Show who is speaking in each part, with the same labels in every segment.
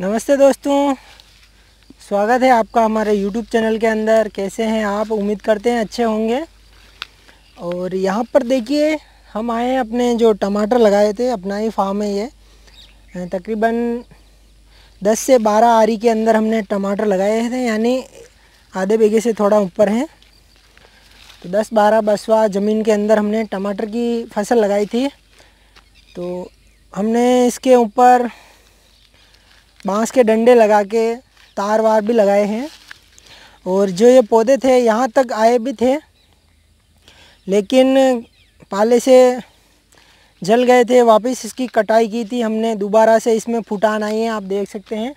Speaker 1: नमस्ते दोस्तों स्वागत है आपका हमारे YouTube चैनल के अंदर कैसे हैं आप उम्मीद करते हैं अच्छे होंगे और यहाँ पर देखिए हम आए हैं अपने जो टमाटर लगाए थे अपना ही फार्म है ये तकरीबन 10 से 12 आरी के अंदर हमने टमाटर लगाए थे यानी आधे बीघे से थोड़ा ऊपर हैं तो 10-12 बसवा ज़मीन के अंदर हमने टमाटर की फसल लगाई थी तो हमने इसके ऊपर बांस के डंडे लगा के तार वार भी लगाए हैं और जो ये पौधे थे यहाँ तक आए भी थे लेकिन पाले से जल गए थे वापस इसकी कटाई की थी हमने दोबारा से इसमें फुटान आई है आप देख सकते हैं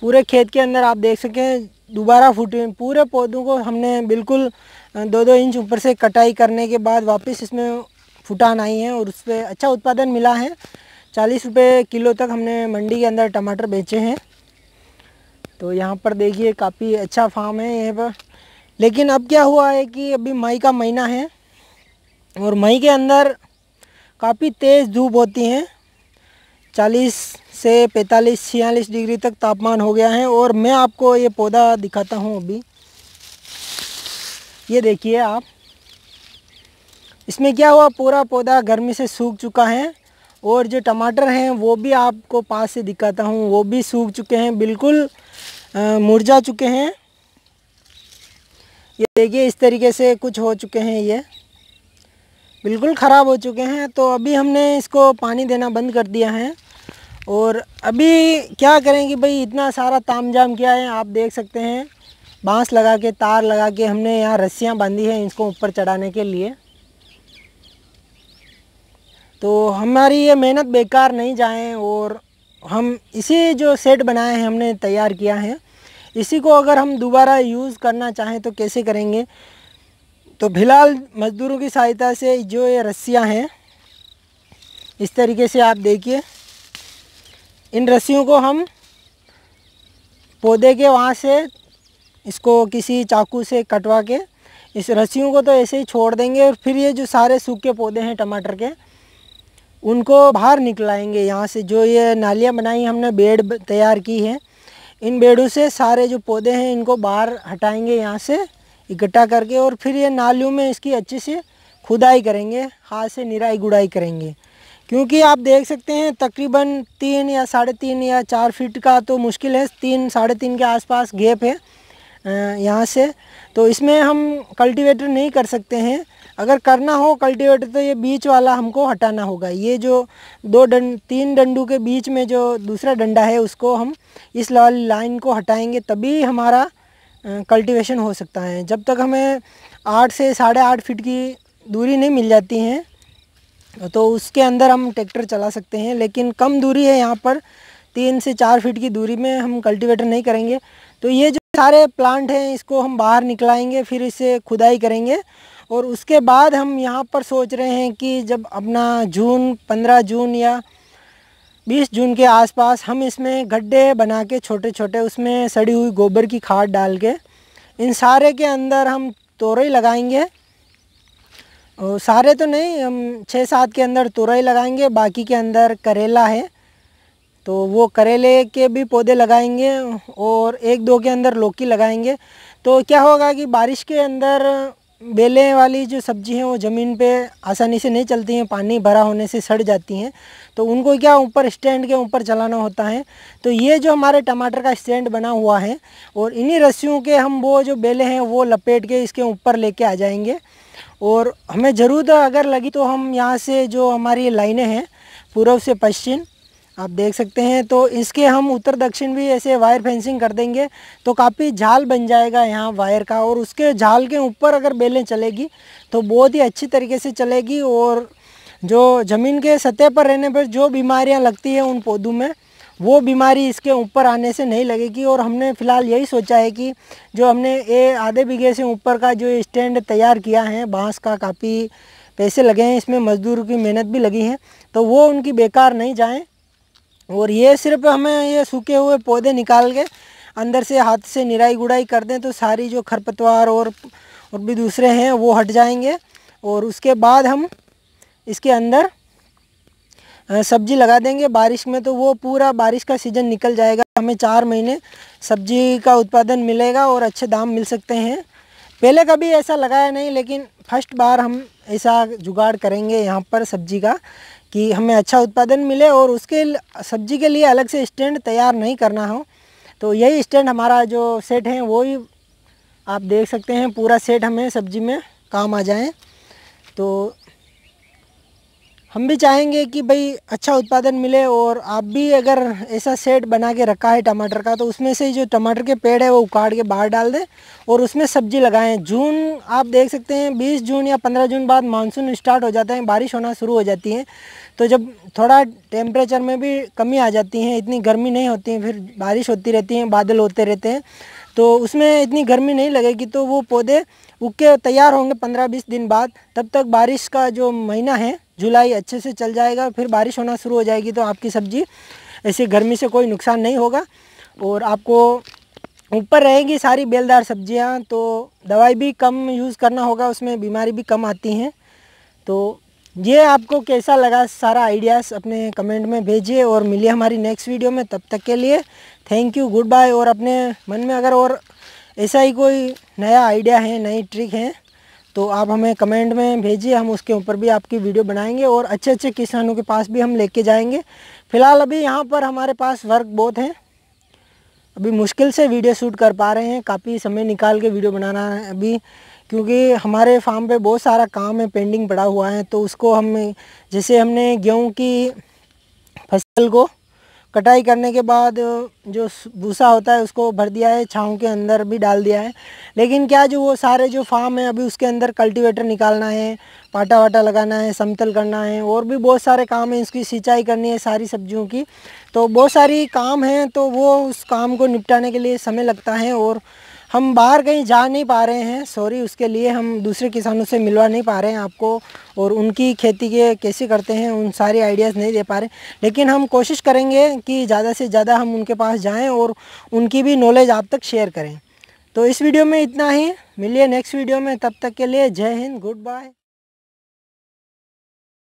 Speaker 1: पूरे खेत के अंदर आप देख सकें दोबारा फूटे पूरे पौधों को हमने बिल्कुल दो दो इंच ऊपर से कटाई करने के बाद वापस इसमें फुटान आई है और उस पर अच्छा उत्पादन मिला है चालीस रुपये किलो तक हमने मंडी के अंदर टमाटर बेचे हैं तो यहाँ पर देखिए काफ़ी अच्छा फार्म है यहाँ पर लेकिन अब क्या हुआ है कि अभी मई का महीना है और मई के अंदर काफ़ी तेज़ धूप होती हैं चालीस से पैंतालीस छियालीस डिग्री तक तापमान हो गया है और मैं आपको ये पौधा दिखाता हूँ अभी ये देखिए आप इसमें क्या हुआ पूरा पौधा गर्मी से सूख चुका है और जो टमाटर हैं वो भी आपको पास से दिखाता हूँ वो भी सूख चुके हैं बिल्कुल मुरझा चुके हैं ये देखिए इस तरीके से कुछ हो चुके हैं ये बिल्कुल ख़राब हो चुके हैं तो अभी हमने इसको पानी देना बंद कर दिया है और अभी क्या करें कि भाई इतना सारा ताम जाम किया है आप देख सकते हैं बांस लगा के तार लगा के हमने यहाँ रस्सियाँ बांधी हैं इसको ऊपर चढ़ाने के लिए तो हमारी ये मेहनत बेकार नहीं जाए और हम इसी जो सेट बनाए हैं हमने तैयार किया है इसी को अगर हम दोबारा यूज़ करना चाहें तो कैसे करेंगे तो फिलहाल मज़दूरों की सहायता से जो ये रस्सियाँ हैं इस तरीके से आप देखिए इन रस्सियों को हम पौधे के वहाँ से इसको किसी चाकू से कटवा के इस रस्सियों को तो ऐसे ही छोड़ देंगे और फिर ये जो सारे सूखे पौधे हैं टमाटर के उनको बाहर निकलाएंगे यहाँ से जो ये नालियाँ बनाई हमने बेड तैयार की है इन बेड़ों से सारे जो पौधे हैं इनको बाहर हटाएंगे यहाँ से इकट्ठा करके और फिर ये नालियों में इसकी अच्छे से खुदाई करेंगे हाथ से निराई गुड़ाई करेंगे क्योंकि आप देख सकते हैं तकरीबन तीन या साढ़े तीन या चार फीट का तो मुश्किल है तीन साढ़े तीन के आसपास गेप है यहाँ से तो इसमें हम कल्टीवेटर नहीं कर सकते हैं अगर करना हो कल्टीवेटर तो ये बीच वाला हमको हटाना होगा ये जो दो डंड तीन डंडू के बीच में जो दूसरा डंडा है उसको हम इस लाइन को हटाएंगे तभी हमारा कल्टीवेशन हो सकता है जब तक हमें आठ से साढ़े आठ फीट की दूरी नहीं मिल जाती है तो उसके अंदर हम ट्रैक्टर चला सकते हैं लेकिन कम दूरी है यहाँ पर तीन से चार फीट की दूरी में हम कल्टीवेटर नहीं करेंगे तो ये जो सारे प्लांट हैं इसको हम बाहर निकलाएंगे फिर इसे खुदाई करेंगे और उसके बाद हम यहाँ पर सोच रहे हैं कि जब अपना जून पंद्रह जून या बीस जून के आसपास हम इसमें गड्ढे बना के छोटे छोटे उसमें सड़ी हुई गोबर की खाद डाल के इन सारे के अंदर हम तोरई लगाएंगे और सारे तो नहीं हम छः सात के अंदर तोरई लगाएंगे बाकी के अंदर करेला है तो वो करेले के भी पौधे लगाएंगे और एक दो के अंदर लौकी लगाएंगे तो क्या होगा कि बारिश के अंदर बेलें वाली जो सब्जी हैं वो ज़मीन पे आसानी से नहीं चलती हैं पानी भरा होने से सड़ जाती हैं तो उनको क्या ऊपर स्टैंड के ऊपर चलाना होता है तो ये जो हमारे टमाटर का स्टैंड बना हुआ है और इन्हीं रस्सियों के हम वो जो बेलें हैं वो लपेट के इसके ऊपर लेके आ जाएंगे और हमें ज़रूर अगर लगी तो हम यहाँ से जो हमारी लाइनें हैं पूर्व से पश्चिम आप देख सकते हैं तो इसके हम उत्तर दक्षिण भी ऐसे वायर फेंसिंग कर देंगे तो काफ़ी झाल बन जाएगा यहाँ वायर का और उसके झाल के ऊपर अगर बेलें चलेगी तो बहुत ही अच्छी तरीके से चलेगी और जो ज़मीन के सतह पर रहने पर जो बीमारियाँ लगती हैं उन पौधों में वो बीमारी इसके ऊपर आने से नहीं लगेगी और हमने फ़िलहाल यही सोचा है कि जो हमने ये आधे बीघे से ऊपर का जो स्टैंड तैयार किया है बांस का काफ़ी पैसे लगे हैं इसमें मज़दूर की मेहनत भी लगी है तो वो उनकी बेकार नहीं जाएँ और ये सिर्फ हमें ये सूखे हुए पौधे निकाल के अंदर से हाथ से निराई गुड़ाई कर दें तो सारी जो खरपतवार और और भी दूसरे हैं वो हट जाएंगे और उसके बाद हम इसके अंदर सब्जी लगा देंगे बारिश में तो वो पूरा बारिश का सीज़न निकल जाएगा हमें चार महीने सब्जी का उत्पादन मिलेगा और अच्छे दाम मिल सकते हैं पहले कभी ऐसा लगाया नहीं लेकिन फर्स्ट बार हम ऐसा जुगाड़ करेंगे यहाँ पर सब्जी का कि हमें अच्छा उत्पादन मिले और उसके सब्जी के लिए अलग से स्टैंड तैयार नहीं करना हो तो यही स्टैंड हमारा जो सेट है वो ही आप देख सकते हैं पूरा सेट हमें सब्जी में काम आ जाए तो हम भी चाहेंगे कि भाई अच्छा उत्पादन मिले और आप भी अगर ऐसा सेट बना के रखा है टमाटर का तो उसमें से जो टमाटर के पेड़ है वो उखाड़ के बाहर डाल दें और उसमें सब्जी लगाएं जून आप देख सकते हैं 20 जून या 15 जून बाद मानसून स्टार्ट हो जाता है बारिश होना शुरू हो जाती है तो जब थोड़ा टेम्परेचर में भी कमी आ जाती है इतनी गर्मी नहीं होती है फिर बारिश होती रहती है बादल होते रहते हैं तो उसमें इतनी गर्मी नहीं लगेगी तो वो पौधे उग के तैयार होंगे पंद्रह बीस दिन बाद तब तक बारिश का जो महीना है जुलाई अच्छे से चल जाएगा फिर बारिश होना शुरू हो जाएगी तो आपकी सब्ज़ी ऐसे गर्मी से कोई नुकसान नहीं होगा और आपको ऊपर रहेंगी सारी बेलदार सब्जियां तो दवाई भी कम यूज़ करना होगा उसमें बीमारी भी कम आती हैं तो ये आपको कैसा लगा सारा आइडियाज़ अपने कमेंट में भेजिए और मिलिए हमारी नेक्स्ट वीडियो में तब तक के लिए थैंक यू गुड बाय और अपने मन में अगर और ऐसा ही कोई नया आइडिया है नई ट्रिक है तो आप हमें कमेंट में भेजिए हम उसके ऊपर भी आपकी वीडियो बनाएंगे और अच्छे अच्छे किसानों के पास भी हम लेके जाएंगे फ़िलहाल अभी यहाँ पर हमारे पास वर्क बहुत हैं अभी मुश्किल से वीडियो शूट कर पा रहे हैं काफ़ी समय निकाल के वीडियो बनाना है अभी क्योंकि हमारे फार्म पे बहुत सारा काम है पेंडिंग पड़ा हुआ है तो उसको हम जैसे हमने गेहूँ की फसल को कटाई करने के बाद जो भूसा होता है उसको भर दिया है छाँव के अंदर भी डाल दिया है लेकिन क्या जो वो सारे जो फार्म है अभी उसके अंदर कल्टीवेटर निकालना है पाटा वाटा लगाना है समतल करना है और भी बहुत सारे काम हैं इसकी सिंचाई करनी है सारी सब्जियों की तो बहुत सारी काम हैं तो वो उस काम को निपटाने के लिए समय लगता है और हम बाहर कहीं जा नहीं पा रहे हैं सॉरी उसके लिए हम दूसरे किसानों से मिलवा नहीं पा रहे हैं आपको और उनकी खेती के कैसे करते हैं उन सारे आइडियाज़ नहीं दे पा रहे लेकिन हम कोशिश करेंगे कि ज़्यादा से ज़्यादा हम उनके पास जाएं और उनकी भी नॉलेज आप तक शेयर करें तो इस वीडियो में इतना ही मिलिए नेक्स्ट वीडियो में तब तक के लिए जय हिंद गुड बाय